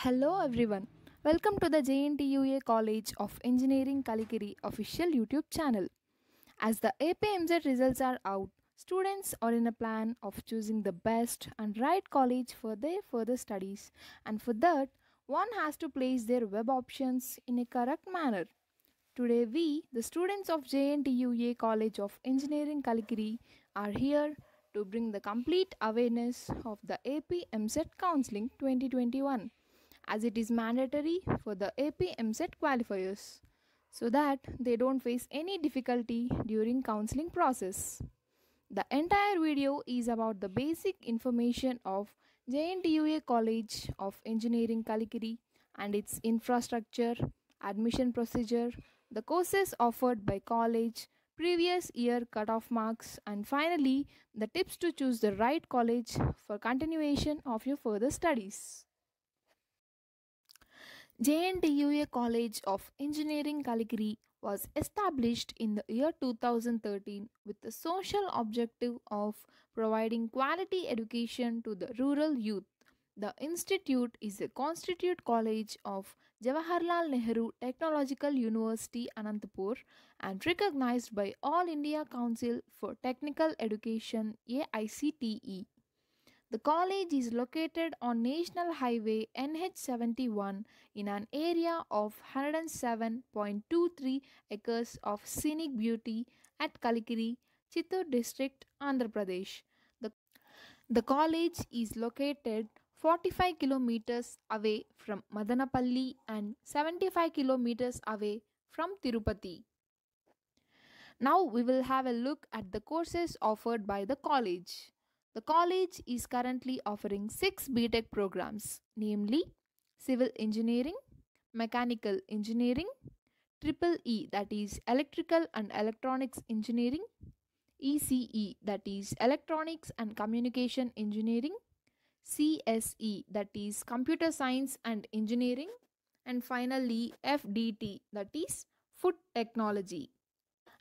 Hello everyone. Welcome to the JNTUA College of Engineering Kalikiri official YouTube channel. As the APMZ results are out, students are in a plan of choosing the best and right college for their further studies and for that one has to place their web options in a correct manner. Today we, the students of JNTUA College of Engineering Kalikiri are here to bring the complete awareness of the APMZ Counseling 2021 as it is mandatory for the AP MSET qualifiers so that they don't face any difficulty during counseling process. The entire video is about the basic information of JNTUA College of Engineering Kalikiri and its infrastructure, admission procedure, the courses offered by college, previous year cutoff marks, and finally, the tips to choose the right college for continuation of your further studies. JNTUA College of Engineering Kaligiri was established in the year 2013 with the social objective of providing quality education to the rural youth. The institute is a constitute college of Jawaharlal Nehru Technological University Anantapur and recognized by All India Council for Technical Education AICTE. The college is located on National Highway NH71 in an area of 107.23 acres of scenic beauty at Kalikiri, Chittor district, Andhra Pradesh. The, the college is located 45 kilometers away from Madanapalli and 75 kilometers away from Tirupati. Now we will have a look at the courses offered by the college. The college is currently offering six BTEC programs, namely Civil Engineering, Mechanical Engineering, Triple E that is Electrical and Electronics Engineering, ECE that is Electronics and Communication Engineering, CSE that is Computer Science and Engineering, and finally FDT that is Food Technology.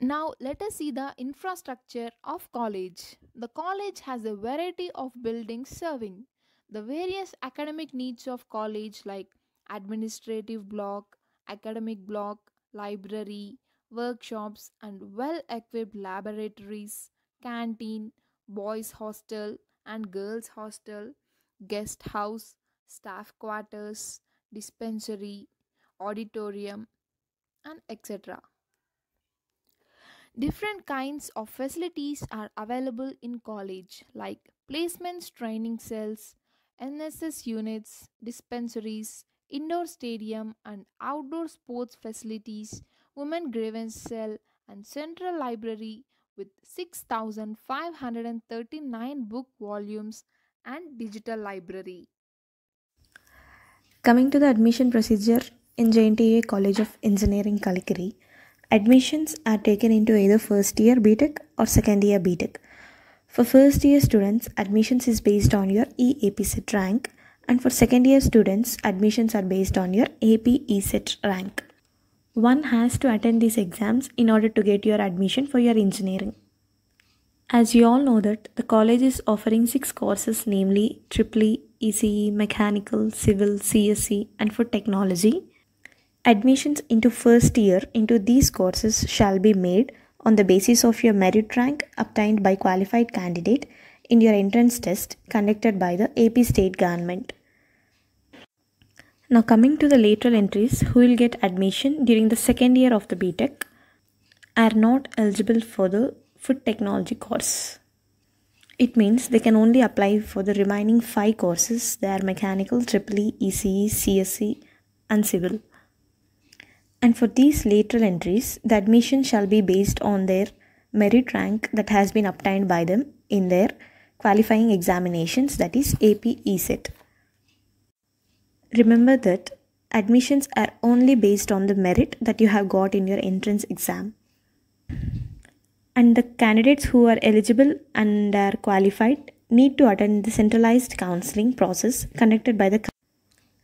Now let us see the infrastructure of college. The college has a variety of buildings serving the various academic needs of college like administrative block, academic block, library, workshops and well-equipped laboratories, canteen, boys hostel and girls hostel, guest house, staff quarters, dispensary, auditorium and etc. Different kinds of facilities are available in college like placements training cells, NSS units, dispensaries, indoor stadium and outdoor sports facilities, women grievance cell and central library with 6539 book volumes and digital library. Coming to the admission procedure in JNTA College of Engineering Kalikiri, Admissions are taken into either first year BTEC or second year BTEC. For first year students, admissions is based on your EAPSET rank and for second year students, admissions are based on your APESET rank. One has to attend these exams in order to get your admission for your engineering. As you all know that the college is offering six courses namely Triple ECE, Mechanical, Civil, CSE and Food Technology Admissions into first year into these courses shall be made on the basis of your merit rank obtained by qualified candidate in your entrance test conducted by the AP state government. Now coming to the lateral entries who will get admission during the second year of the BTEC are not eligible for the food technology course. It means they can only apply for the remaining five courses they are mechanical, triple E, ECE, CSE and civil. And for these lateral entries, the admission shall be based on their merit rank that has been obtained by them in their qualifying examinations, that is AP ESET. Remember that admissions are only based on the merit that you have got in your entrance exam. And the candidates who are eligible and are qualified need to attend the centralized counseling process conducted by the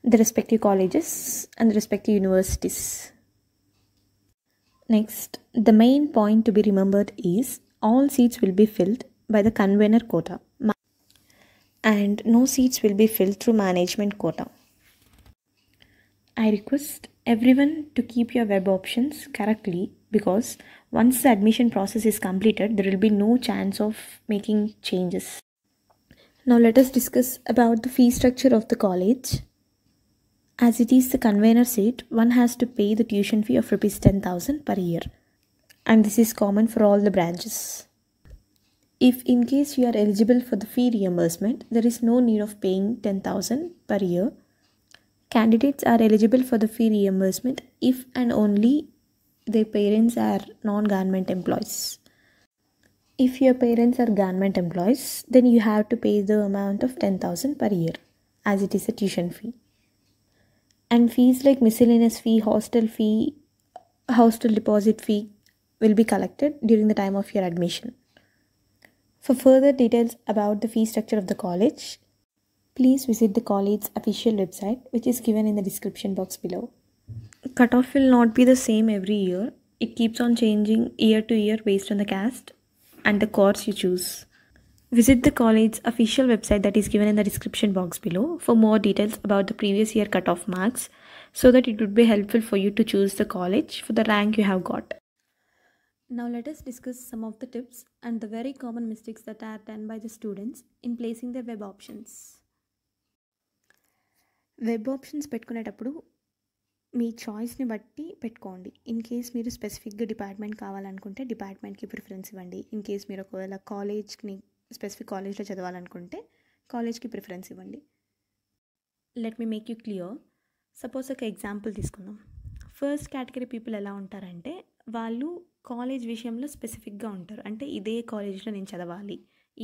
the respective colleges and the respective universities. Next, the main point to be remembered is all seats will be filled by the convener quota and no seats will be filled through management quota. I request everyone to keep your web options correctly because once the admission process is completed, there will be no chance of making changes. Now let us discuss about the fee structure of the college. As it is the convener seat, one has to pay the tuition fee of rupees 10,000 per year. And this is common for all the branches. If in case you are eligible for the fee reimbursement, there is no need of paying 10,000 per year. Candidates are eligible for the fee reimbursement if and only their parents are non-government employees. If your parents are government employees, then you have to pay the amount of 10,000 per year as it is a tuition fee and fees like miscellaneous fee, hostel fee, hostel deposit fee will be collected during the time of your admission. For further details about the fee structure of the college, please visit the college's official website which is given in the description box below. Cutoff will not be the same every year. It keeps on changing year to year based on the caste and the course you choose. Visit the college official website that is given in the description box below for more details about the previous year cutoff marks so that it would be helpful for you to choose the college for the rank you have got. Now let us discuss some of the tips and the very common mistakes that are done by the students in placing their web options. Web options పెట్టుకునేటప్పుడు మీ చాయిస్ని బట్టి పెట్టుకోండి in case మీరు స్పెసిఫిక్గా department కావాలనుకుంటే డిపార్ట్మెంట్కి preference ఇవ్వండి in case మీరు ఒకవేళ కాలేజ్ని స్పెసిఫిక్ కాలేజ్లో చదవాలనుకుంటే కాలేజ్కి ప్రిఫరెన్స్ ఇవ్వండి let me make you clear suppose ఒక ఎగ్జాంపుల్ తీసుకుందాం ఫస్ట్ కేటగిరీ పీపుల్ ఎలా ఉంటారంటే వాళ్ళు కాలేజ్ విషయంలో స్పెసిఫిక్గా ఉంటారు అంటే ఇదే కాలేజ్లో నేను చదవాలి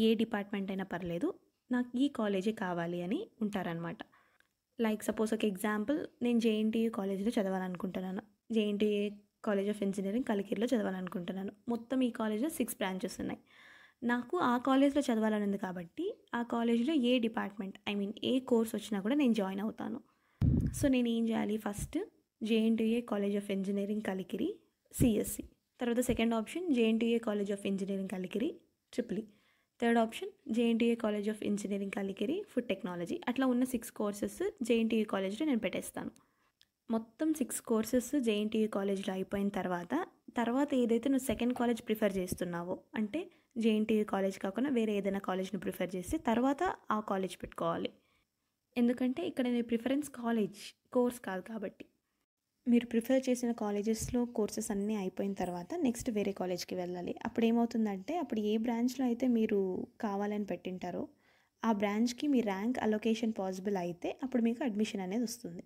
ఏ డిపార్ట్మెంట్ అయినా పర్లేదు నాకు ఈ కాలేజే కావాలి అని ఉంటారనమాట లైక్ సపోజ్ ఒక ఎగ్జాంపుల్ నేను జేఎన్టీయూ కాలేజ్లో చదవాలనుకుంటున్నాను జేఎన్టీయూ కాలేజ్ ఆఫ్ ఇంజనీరింగ్ కలికిరిలో చదవాలనుకుంటున్నాను మొత్తం ఈ కాలేజ్లో సిక్స్ బ్రాంచెస్ ఉన్నాయి నాకు ఆ కాలేజ్లో చదవాలని ఉంది కాబట్టి ఆ కాలేజ్లో ఏ డిపార్ట్మెంట్ ఐ మీన్ ఏ కోర్స్ వచ్చినా కూడా నేను జాయిన్ అవుతాను సో నేను ఏం చేయాలి first JNTA college of engineering Kalikiri C S C e. తర్వాత second option JNTA college of engineering Kalikiri triple e. Third option JNTA college of engineering Kalikiri food technology అట్లా ఉన్న సిక్స్ కోర్సెస్ జేఎన్టీఏ కాలేజ్లో నేను పెట్టేస్తాను మొత్తం సిక్స్ కోర్సెస్ జేఎన్టీఏ కాలేజ్లో అయిపోయిన తర్వాత తర్వాత ఏదైతే నువ్వు సెకండ్ కాలేజ్ ప్రిఫర్ చేస్తున్నావో అంటే జేఎన్టీయూ కాలేజ్ కాకుండా వేరే ఏదైనా కాలేజ్ని ప్రిఫర్ చేసి తర్వాత ఆ కాలేజ్ పెట్టుకోవాలి ఎందుకంటే ఇక్కడ నేను ప్రిఫరెన్స్ కాలేజ్ కోర్స్ కాదు కాబట్టి మీరు ప్రిఫర్ చేసిన కాలేజెస్లో కోర్సెస్ అన్నీ అయిపోయిన తర్వాత నెక్స్ట్ వేరే కాలేజ్కి వెళ్ళాలి అప్పుడు ఏమవుతుందంటే అప్పుడు ఏ బ్రాంచ్లో అయితే మీరు కావాలని పెట్టింటారో ఆ బ్రాంచ్కి మీ ర్యాంక్ అలొకేషన్ పాసిబుల్ అయితే అప్పుడు మీకు అడ్మిషన్ అనేది వస్తుంది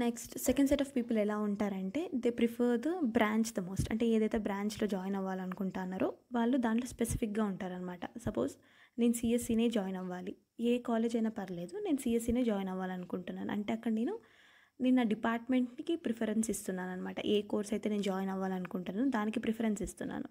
next second set of people ఎలా ఉంటారంటే they prefer the branch the most అంటే ఏదైతే బ్రాంచ్లో జాయిన్ అవ్వాలనుకుంటున్నారో వాళ్ళు దాంట్లో స్పెసిఫిక్గా ఉంటారనమాట సపోజ్ నేను సిఎస్సీనే జాయిన్ అవ్వాలి ఏ కాలేజ్ అయినా పర్లేదు నేను సిఎస్సీనే జాయిన్ అవ్వాలనుకుంటున్నాను అంటే అక్కడ నేను నేను నా డిపార్ట్మెంట్కి ప్రిఫరెన్స్ ఇస్తున్నాను అనమాట ఏ కోర్స్ అయితే నేను జాయిన్ అవ్వాలనుకుంటున్నాను దానికి ప్రిఫరెన్స్ ఇస్తున్నాను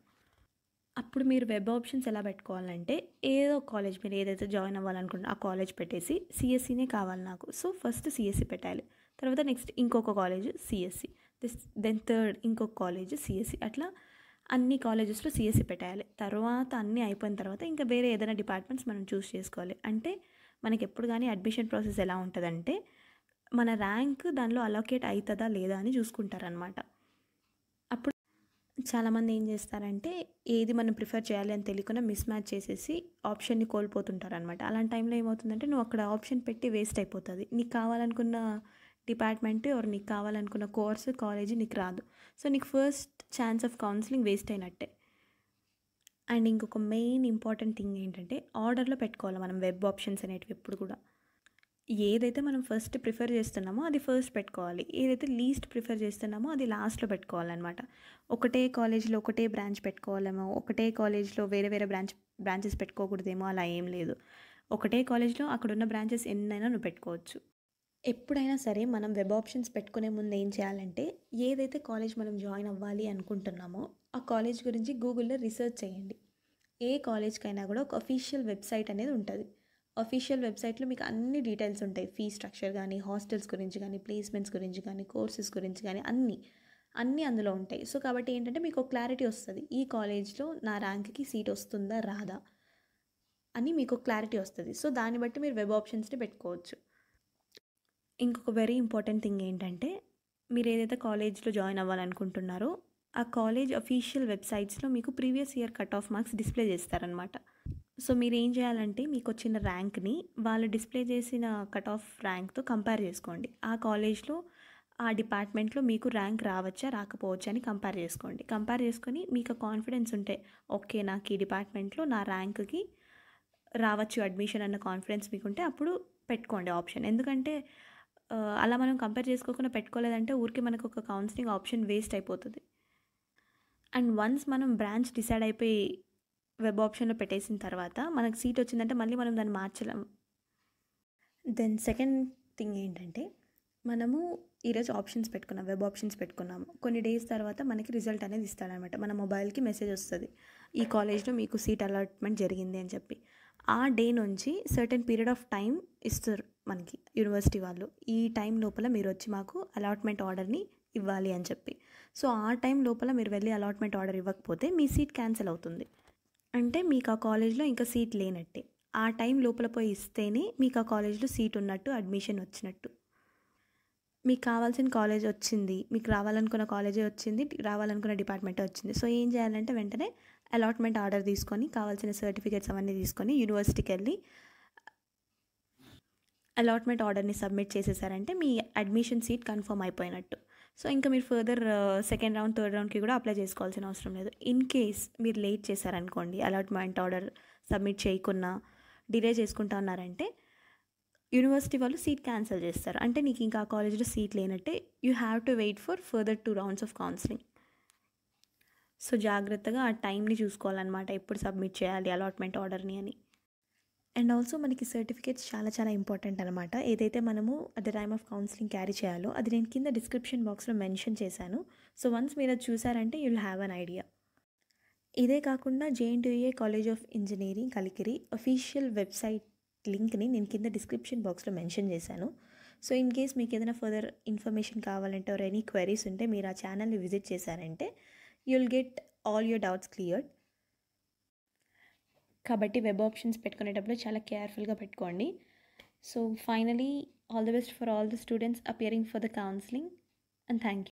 అప్పుడు మీరు వెబ్ ఆప్షన్స్ ఎలా పెట్టుకోవాలంటే ఏదో కాలేజ్ మీరు ఏదైతే జాయిన్ అవ్వాలనుకుంటున్నారో ఆ కాలేజ్ పెట్టేసి సిఎస్సీనే కావాలి నాకు సో ఫస్ట్ సిఎస్సీ పెట్టాలి తర్వాత నెక్స్ట్ ఇంకొక కాలేజ్ సిఎస్సి దెన్ థర్డ్ ఇంకొక కాలేజ్ సిఎస్సి e. అట్లా అన్ని కాలేజెస్లో సిఎస్సి e పెట్టాలి తర్వాత అన్నీ అయిపోయిన తర్వాత ఇంకా వేరే ఏదైనా డిపార్ట్మెంట్స్ మనం చూస్ చేసుకోవాలి అంటే మనకి ఎప్పుడు కానీ అడ్మిషన్ ప్రాసెస్ ఎలా ఉంటుందంటే మన ర్యాంక్ దానిలో అలొకేట్ అవుతుందా లేదా అని చూసుకుంటారనమాట అప్పుడు చాలామంది ఏం చేస్తారంటే ఏది మనం ప్రిఫర్ చేయాలి అని తెలియకుండా మిస్ మ్యాచ్ చేసేసి ఆప్షన్ని కోల్పోతుంటారనమాట అలాంటి టైంలో ఏమవుతుందంటే నువ్వు అక్కడ ఆప్షన్ పెట్టి వేస్ట్ అయిపోతుంది నీకు కావాలనుకున్న డిపార్ట్మెంట్ ఎవరు నీకు కావాలనుకున్న కోర్సు కాలేజీ నీకు రాదు సో నీకు first chance of counselling waste అయినట్టే అండ్ ఇంకొక మెయిన్ ఇంపార్టెంట్ థింగ్ ఏంటంటే ఆర్డర్లో పెట్టుకోవాలి మనం వెబ్ ఆప్షన్స్ అనేటివి ఎప్పుడు కూడా ఏదైతే మనం ఫస్ట్ ప్రిఫర్ చేస్తున్నామో అది ఫస్ట్ పెట్టుకోవాలి ఏదైతే లీస్ట్ ప్రిఫర్ చేస్తున్నామో అది లాస్ట్లో పెట్టుకోవాలన్నమాట ఒకటే కాలేజ్లో ఒకటే బ్రాంచ్ పెట్టుకోవాలేమో ఒకటే కాలేజ్లో వేరే వేరే బ్రాంచ్ బ్రాంచెస్ పెట్టుకోకూడదేమో అలా ఏం లేదు ఒకటే కాలేజ్లో అక్కడున్న బ్రాంచెస్ ఎన్నైనా నువ్వు పెట్టుకోవచ్చు ఎప్పుడైనా సరే మనం వెబ్ ఆప్షన్స్ పెట్టుకునే ముందు ఏం చేయాలంటే ఏదైతే కాలేజ్ మనం జాయిన్ అవ్వాలి అనుకుంటున్నామో ఆ కాలేజ్ గురించి గూగుల్లో రీసెర్చ్ చేయండి ఏ కాలేజ్కైనా కూడా ఒక అఫీషియల్ వెబ్సైట్ అనేది ఉంటుంది అఫీషియల్ వెబ్సైట్లో మీకు అన్ని డీటెయిల్స్ ఉంటాయి ఫీ స్ట్రక్చర్ కానీ హాస్టల్స్ గురించి కానీ ప్లేస్మెంట్స్ గురించి కానీ కోర్సెస్ గురించి కానీ అన్నీ అన్నీ అందులో ఉంటాయి సో కాబట్టి ఏంటంటే మీకు క్లారిటీ వస్తుంది ఈ కాలేజ్లో నా ర్యాంక్కి సీట్ వస్తుందా రాదా అని మీకు క్లారిటీ వస్తుంది సో దాన్ని బట్టి మీరు వెబ్ ఆప్షన్స్ని పెట్టుకోవచ్చు ఇంకొక వెరీ ఇంపార్టెంట్ థింగ్ ఏంటంటే మీరు ఏదైతే కాలేజ్లో జాయిన్ అవ్వాలనుకుంటున్నారో ఆ కాలేజ్ అఫీషియల్ వెబ్సైట్స్లో మీకు previous year cut off marks display చేస్తారనమాట సో మీరు ఏం చేయాలంటే మీకు వచ్చిన ర్యాంక్ని వాళ్ళు డిస్ప్లే చేసిన కట్ ఆఫ్ ర్యాంక్తో కంపేర్ చేసుకోండి ఆ కాలేజ్లో ఆ డిపార్ట్మెంట్లో మీకు ర్యాంక్ రావచ్చా రాకపోవచ్చా అని కంపేర్ చేసుకోండి కంపేర్ చేసుకొని మీకు కాన్ఫిడెన్స్ ఉంటే ఓకే నాకు ఈ డిపార్ట్మెంట్లో నా ర్యాంక్కి రావచ్చు అడ్మిషన్ అన్న కాన్ఫిడెన్స్ మీకుంటే అప్పుడు పెట్టుకోండి ఆప్షన్ ఎందుకంటే అలా మనం కంపేర్ చేసుకోకుండా పెట్టుకోలేదంటే ఊరికి మనకు ఒక కౌన్సిలింగ్ ఆప్షన్ వేస్ట్ అయిపోతుంది అండ్ వన్స్ మనం బ్రాంచ్ డిసైడ్ అయిపోయి వెబ్ ఆప్షన్లో పెట్టేసిన తర్వాత మనకు సీట్ వచ్చిందంటే మళ్ళీ మనం దాన్ని మార్చలేము దెన్ సెకండ్ థింగ్ ఏంటంటే మనము ఈరోజు ఆప్షన్స్ పెట్టుకున్నాం వెబ్ ఆప్షన్స్ పెట్టుకున్నాము కొన్ని డేస్ తర్వాత మనకి రిజల్ట్ అనేది ఇస్తాడనమాట మన మొబైల్కి మెసేజ్ వస్తుంది ఈ కాలేజ్లో మీకు సీట్ అలాట్మెంట్ జరిగింది అని చెప్పి ఆ డే నుంచి సర్టెన్ పీరియడ్ ఆఫ్ టైం ఇస్తారు మనకి యూనివర్సిటీ వాళ్ళు ఈ టైం లోపల మీరు వచ్చి మాకు అలాట్మెంట్ ఆర్డర్ని ఇవ్వాలి అని చెప్పి సో ఆ టైం లోపల మీరు వెళ్ళి అలాట్మెంట్ ఆర్డర్ ఇవ్వకపోతే మీ సీట్ క్యాన్సిల్ అవుతుంది అంటే మీకు ఆ కాలేజ్లో ఇంకా సీట్ లేనట్టే ఆ టైం లోపల పోయి ఇస్తేనే మీకు ఆ కాలేజ్లో సీట్ ఉన్నట్టు అడ్మిషన్ వచ్చినట్టు మీకు కావాల్సిన కాలేజ్ వచ్చింది మీకు రావాలనుకున్న కాలేజే వచ్చింది రావాలనుకున్న డిపార్ట్మెంటే వచ్చింది సో ఏం చేయాలంటే వెంటనే అలాట్మెంట్ ఆర్డర్ తీసుకొని కావాల్సిన సర్టిఫికేట్స్ అవన్నీ తీసుకొని యూనివర్సిటీకి వెళ్ళి అలాట్మెంట్ ఆర్డర్ని సబ్మిట్ చేసేసారంటే మీ అడ్మిషన్ సీట్ కన్ఫర్మ్ అయిపోయినట్టు సో ఇంకా మీరు ఫర్దర్ సెకండ్ రౌండ్ థర్డ్ రౌండ్కి కూడా అప్లై చేసుకోవాల్సిన అవసరం లేదు ఇన్ కేస్ మీరు లేట్ చేశారనుకోండి అలాట్మెంట్ ఆర్డర్ సబ్మిట్ చేయకున్నా డిలే చేసుకుంటా ఉన్నారంటే యూనివర్సిటీ వాళ్ళు సీట్ క్యాన్సిల్ చేస్తారు అంటే నీకు ఇంకా ఆ కాలేజ్లో సీట్ లేనట్టే you have to wait for further two rounds of counselling so జాగ్రత్తగా ఆ టైంని చూసుకోవాలన్నమాట ఎప్పుడు సబ్మిట్ చేయాలి అలాట్మెంట్ ఆర్డర్ని అని అండ్ ఆల్సో మనకి సర్టిఫికేట్స్ చాలా చాలా ఇంపార్టెంట్ అనమాట ఏదైతే మనము at the time of counselling carry చేయాలో అది నేను కింద డిస్క్రిప్షన్ బాక్స్లో మెన్షన్ చేశాను సో వన్స్ మీరు అది చూసారంటే యుల్ హ్యావ్ అన్ ఐడియా ఇదే కాకుండా JNTA college of engineering Kalikiri official website లింక్ని నేను కింద డిస్క్రిప్షన్ బాక్స్లో మెన్షన్ చేశాను సో ఇన్ కేస్ మీకు ఏదైనా ఫర్దర్ ఇన్ఫర్మేషన్ కావాలంటే ఆర్ ఎనీ క్వైరీస్ ఉంటే మీరు ఆ ఛానల్ని విజిట్ చేశారంటే you'll get all your doubts cleared కాబట్టి వెబ్ ఆప్షన్స్ పెట్టుకునేటప్పుడు చాలా కేర్ఫుల్గా పెట్టుకోండి so finally all the best for all the students appearing for the counselling and thank you